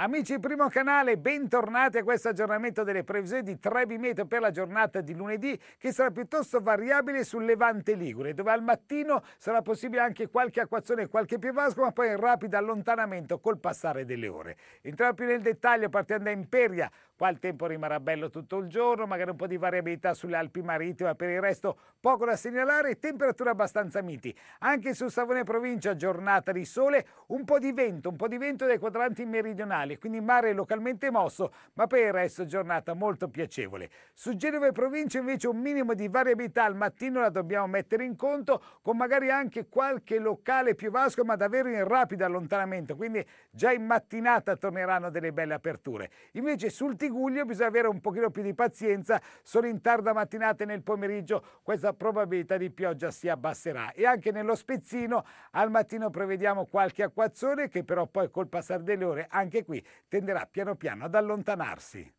Amici di Primo Canale, bentornati a questo aggiornamento delle previsioni di Trevi Meteo per la giornata di lunedì che sarà piuttosto variabile sul Levante Ligure, dove al mattino sarà possibile anche qualche acquazzone e qualche piovasco, ma poi in rapido allontanamento col passare delle ore. Entriamo più nel dettaglio partendo da Imperia, qua il tempo rimarrà bello tutto il giorno, magari un po' di variabilità sulle Alpi Marittime, ma per il resto poco da segnalare temperature abbastanza miti. Anche su Savone Provincia giornata di sole, un po' di vento, un po' di vento dai quadranti meridionali locali, quindi mare localmente mosso, ma per il resto giornata molto piacevole. Su Genova e provincia invece un minimo di variabilità al mattino la dobbiamo mettere in conto, con magari anche qualche locale più vasco, ma davvero in rapido allontanamento, quindi già in mattinata torneranno delle belle aperture. Invece sul Tiguglio bisogna avere un pochino più di pazienza, solo in tarda mattinata e nel pomeriggio questa probabilità di pioggia si abbasserà. E anche nello Spezzino al mattino prevediamo qualche acquazzone che però poi col passare delle ore anche qui cui tenderà piano piano ad allontanarsi.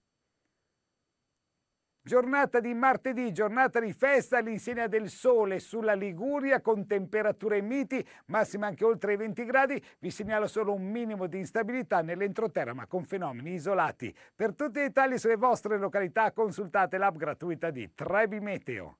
Giornata di martedì, giornata di festa all'insegna del sole sulla Liguria con temperature miti, massima anche oltre i 20 gradi, vi segnalo solo un minimo di instabilità nell'entroterra ma con fenomeni isolati. Per tutti i dettagli sulle vostre località consultate l'app gratuita di Trebi Meteo.